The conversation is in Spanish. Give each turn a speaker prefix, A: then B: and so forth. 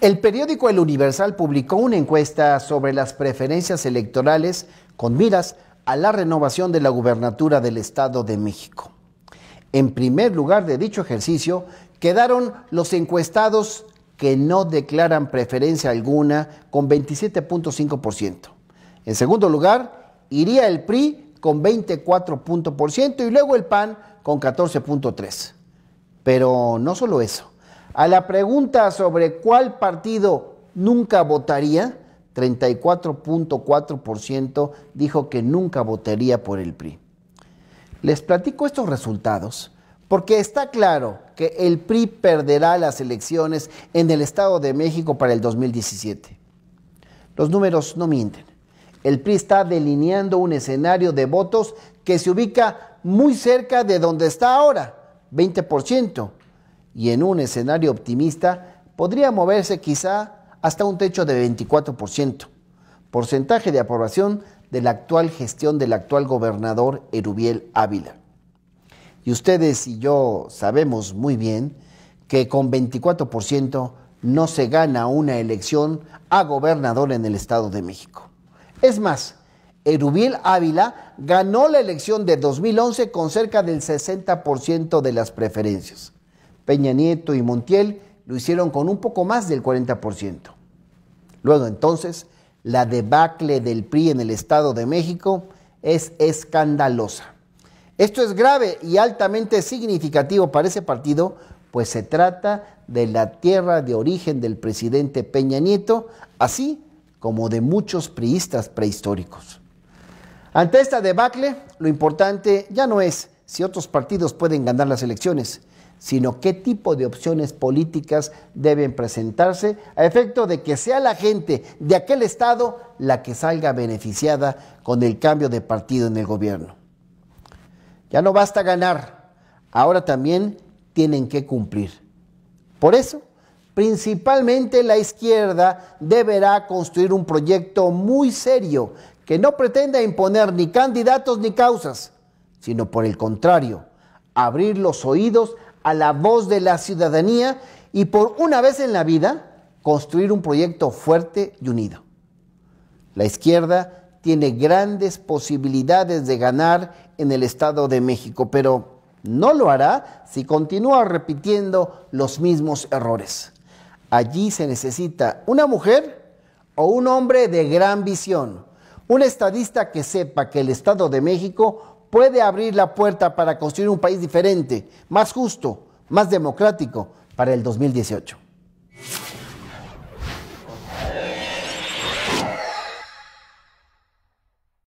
A: El periódico El Universal publicó una encuesta sobre las preferencias electorales con miras a la renovación de la gubernatura del Estado de México. En primer lugar de dicho ejercicio quedaron los encuestados que no declaran preferencia alguna con 27.5%. En segundo lugar iría el PRI con 24.0% y luego el PAN con 14.3%. Pero no solo eso. A la pregunta sobre cuál partido nunca votaría, 34.4% dijo que nunca votaría por el PRI. Les platico estos resultados porque está claro que el PRI perderá las elecciones en el Estado de México para el 2017. Los números no mienten. El PRI está delineando un escenario de votos que se ubica muy cerca de donde está ahora, 20%, y en un escenario optimista podría moverse quizá hasta un techo de 24%, porcentaje de aprobación de la actual gestión del actual gobernador Erubiel Ávila. Y ustedes y yo sabemos muy bien que con 24% no se gana una elección a gobernador en el Estado de México. Es más, Erubiel Ávila ganó la elección de 2011 con cerca del 60% de las preferencias. Peña Nieto y Montiel lo hicieron con un poco más del 40%. Luego entonces, la debacle del PRI en el Estado de México es escandalosa. Esto es grave y altamente significativo para ese partido, pues se trata de la tierra de origen del presidente Peña Nieto, así como de muchos priistas prehistóricos. Ante esta debacle, lo importante ya no es si otros partidos pueden ganar las elecciones, sino qué tipo de opciones políticas deben presentarse a efecto de que sea la gente de aquel Estado la que salga beneficiada con el cambio de partido en el gobierno. Ya no basta ganar, ahora también tienen que cumplir. Por eso, principalmente la izquierda deberá construir un proyecto muy serio que no pretenda imponer ni candidatos ni causas, sino por el contrario, abrir los oídos a la voz de la ciudadanía y por una vez en la vida construir un proyecto fuerte y unido. La izquierda tiene grandes posibilidades de ganar en el Estado de México, pero no lo hará si continúa repitiendo los mismos errores. Allí se necesita una mujer o un hombre de gran visión, un estadista que sepa que el Estado de México puede abrir la puerta para construir un país diferente, más justo, más democrático para el 2018.